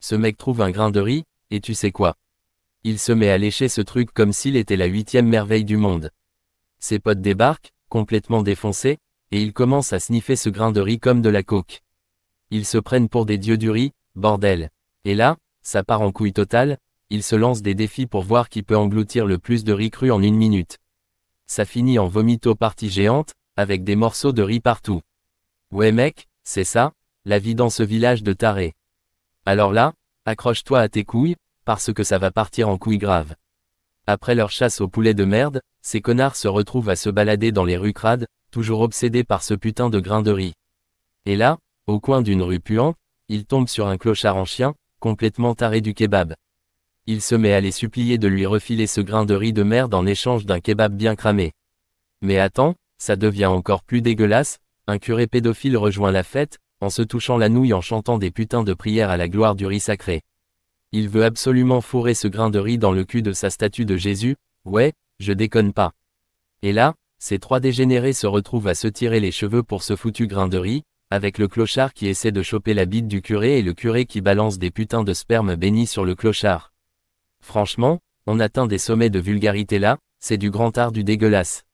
Ce mec trouve un grain de riz, et tu sais quoi Il se met à lécher ce truc comme s'il était la huitième merveille du monde. Ses potes débarquent, complètement défoncés, et ils commencent à sniffer ce grain de riz comme de la coke. Ils se prennent pour des dieux du riz, bordel. Et là, ça part en couille totale, ils se lancent des défis pour voir qui peut engloutir le plus de riz cru en une minute. Ça finit en vomito partie géante, avec des morceaux de riz partout. Ouais mec, c'est ça, la vie dans ce village de tarés. Alors là, accroche-toi à tes couilles, parce que ça va partir en couilles graves. Après leur chasse aux poulets de merde, ces connards se retrouvent à se balader dans les rues crades, toujours obsédés par ce putain de grain de riz. Et là, au coin d'une rue puante, ils tombent sur un clochard en chien, complètement taré du kebab. Il se met à les supplier de lui refiler ce grain de riz de merde en échange d'un kebab bien cramé. Mais attends, ça devient encore plus dégueulasse, un curé pédophile rejoint la fête, en se touchant la nouille en chantant des putains de prières à la gloire du riz sacré. Il veut absolument fourrer ce grain de riz dans le cul de sa statue de Jésus, ouais, je déconne pas. Et là, ces trois dégénérés se retrouvent à se tirer les cheveux pour ce foutu grain de riz, avec le clochard qui essaie de choper la bite du curé et le curé qui balance des putains de sperme béni sur le clochard. Franchement, on atteint des sommets de vulgarité là, c'est du grand art du dégueulasse.